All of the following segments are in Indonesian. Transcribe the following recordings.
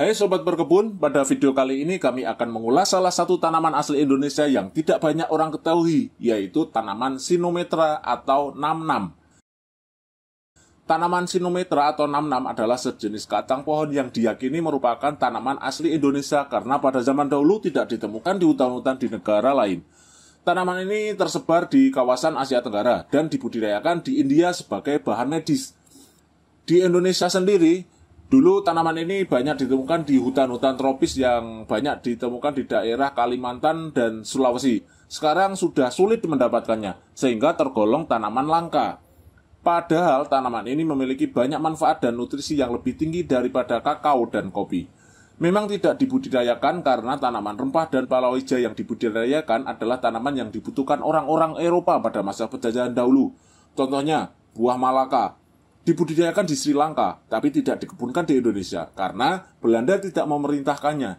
Hai Sobat Berkebun, pada video kali ini kami akan mengulas salah satu tanaman asli Indonesia yang tidak banyak orang ketahui, yaitu tanaman sinometra atau namnam. Tanaman sinometra atau namnam adalah sejenis kacang pohon yang diyakini merupakan tanaman asli Indonesia karena pada zaman dahulu tidak ditemukan di hutan-hutan di negara lain. Tanaman ini tersebar di kawasan Asia Tenggara dan dibudidayakan di India sebagai bahan medis. Di Indonesia sendiri, Dulu tanaman ini banyak ditemukan di hutan-hutan tropis yang banyak ditemukan di daerah Kalimantan dan Sulawesi. Sekarang sudah sulit mendapatkannya, sehingga tergolong tanaman langka. Padahal tanaman ini memiliki banyak manfaat dan nutrisi yang lebih tinggi daripada kakao dan kopi. Memang tidak dibudidayakan karena tanaman rempah dan palawija yang dibudidayakan adalah tanaman yang dibutuhkan orang-orang Eropa pada masa penjajahan dahulu. Contohnya, buah malaka, dibudidayakan di Sri Lanka, tapi tidak dikebunkan di Indonesia karena Belanda tidak memerintahkannya.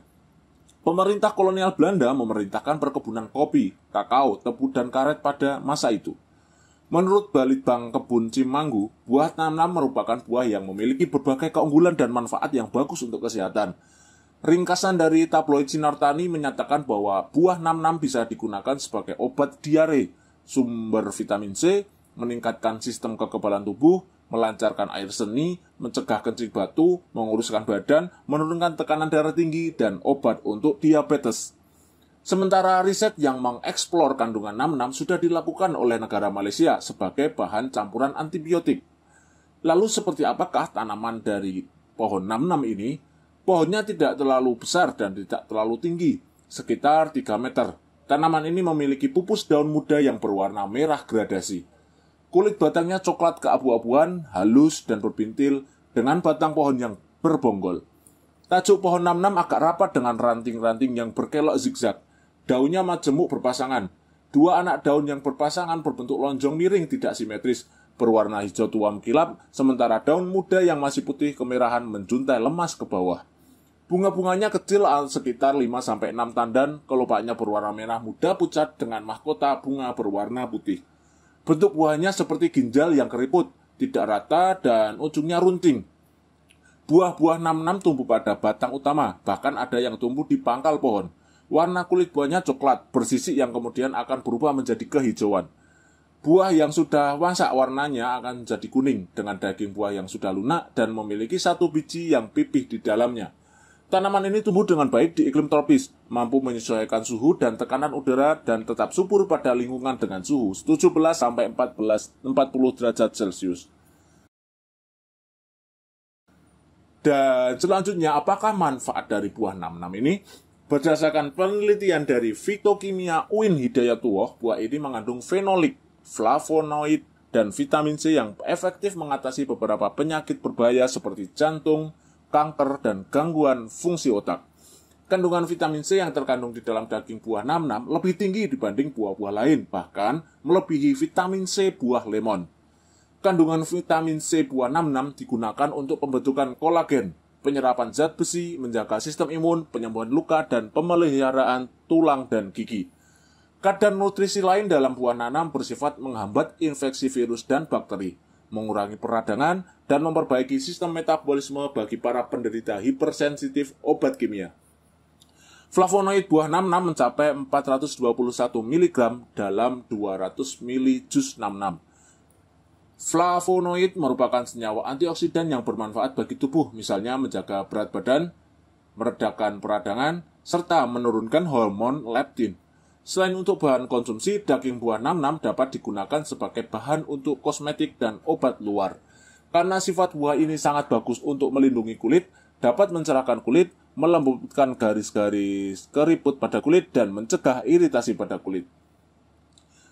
Pemerintah kolonial Belanda memerintahkan perkebunan kopi, kakao, tebu, dan karet pada masa itu. Menurut Balitbang Kebun Cimanggu, buah tanam merupakan buah yang memiliki berbagai keunggulan dan manfaat yang bagus untuk kesehatan. Ringkasan dari tabloid Sinartani menyatakan bahwa buah 66 bisa digunakan sebagai obat diare, sumber vitamin C, meningkatkan sistem kekebalan tubuh, melancarkan air seni, mencegah kencing batu, menguruskan badan, menurunkan tekanan darah tinggi, dan obat untuk diabetes. Sementara riset yang mengeksplor kandungan 66 sudah dilakukan oleh negara Malaysia sebagai bahan campuran antibiotik. Lalu seperti apakah tanaman dari pohon 66 ini? Pohonnya tidak terlalu besar dan tidak terlalu tinggi, sekitar 3 meter. Tanaman ini memiliki pupus daun muda yang berwarna merah gradasi Kulit batangnya coklat keabu-abuan, halus dan berbintil dengan batang pohon yang berbonggol. Tajuk pohon 66 agak rapat dengan ranting-ranting yang berkelok zigzag. Daunnya majemuk berpasangan. Dua anak daun yang berpasangan berbentuk lonjong miring tidak simetris, berwarna hijau tua mengkilap, sementara daun muda yang masih putih kemerahan menjuntai lemas ke bawah. Bunga-bunganya kecil sekitar 5-6 tandan, kelopaknya berwarna merah muda pucat dengan mahkota bunga berwarna putih. Bentuk buahnya seperti ginjal yang keriput, tidak rata dan ujungnya runting. Buah-buah 66 tumbuh pada batang utama, bahkan ada yang tumbuh di pangkal pohon. Warna kulit buahnya coklat, bersisik yang kemudian akan berubah menjadi kehijauan. Buah yang sudah wasak warnanya akan menjadi kuning dengan daging buah yang sudah lunak dan memiliki satu biji yang pipih di dalamnya. Tanaman ini tumbuh dengan baik di iklim tropis, mampu menyesuaikan suhu dan tekanan udara dan tetap subur pada lingkungan dengan suhu 17 sampai 14 40 derajat Celcius. Dan selanjutnya, apakah manfaat dari buah 66 ini? Berdasarkan penelitian dari fitokimia UIN Hidayatullah, buah ini mengandung fenolik, flavonoid, dan vitamin C yang efektif mengatasi beberapa penyakit berbahaya seperti jantung, kanker, dan gangguan fungsi otak. Kandungan vitamin C yang terkandung di dalam daging buah nam -nam lebih tinggi dibanding buah-buah lain, bahkan melebihi vitamin C buah lemon. Kandungan vitamin C buah nam -nam digunakan untuk pembentukan kolagen, penyerapan zat besi, menjaga sistem imun, penyembuhan luka, dan pemeliharaan tulang dan gigi. Kadar nutrisi lain dalam buah nanam bersifat menghambat infeksi virus dan bakteri mengurangi peradangan, dan memperbaiki sistem metabolisme bagi para penderita hipersensitif obat kimia. Flavonoid buah 66 mencapai 421 mg dalam 200 ml jus 66. Flavonoid merupakan senyawa antioksidan yang bermanfaat bagi tubuh, misalnya menjaga berat badan, meredakan peradangan, serta menurunkan hormon leptin. Selain untuk bahan konsumsi, daging buah nam -nam dapat digunakan sebagai bahan untuk kosmetik dan obat luar. Karena sifat buah ini sangat bagus untuk melindungi kulit, dapat mencerahkan kulit, melembutkan garis-garis keriput pada kulit, dan mencegah iritasi pada kulit.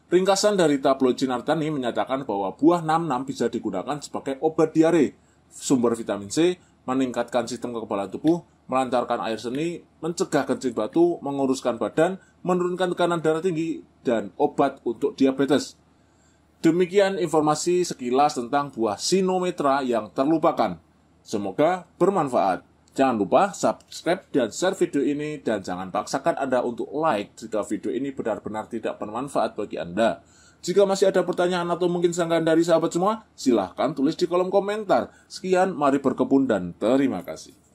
Ringkasan dari tabloid Cinartani menyatakan bahwa buah nam -nam bisa digunakan sebagai obat diare, sumber vitamin C, meningkatkan sistem kekebalan tubuh, melancarkan air seni, mencegah kencing batu, menguruskan badan, menurunkan tekanan darah tinggi, dan obat untuk diabetes. Demikian informasi sekilas tentang buah sinometra yang terlupakan. Semoga bermanfaat. Jangan lupa subscribe dan share video ini dan jangan paksakan Anda untuk like jika video ini benar-benar tidak bermanfaat bagi Anda. Jika masih ada pertanyaan atau mungkin sanggahan dari sahabat semua, silahkan tulis di kolom komentar. Sekian, mari berkebun dan terima kasih.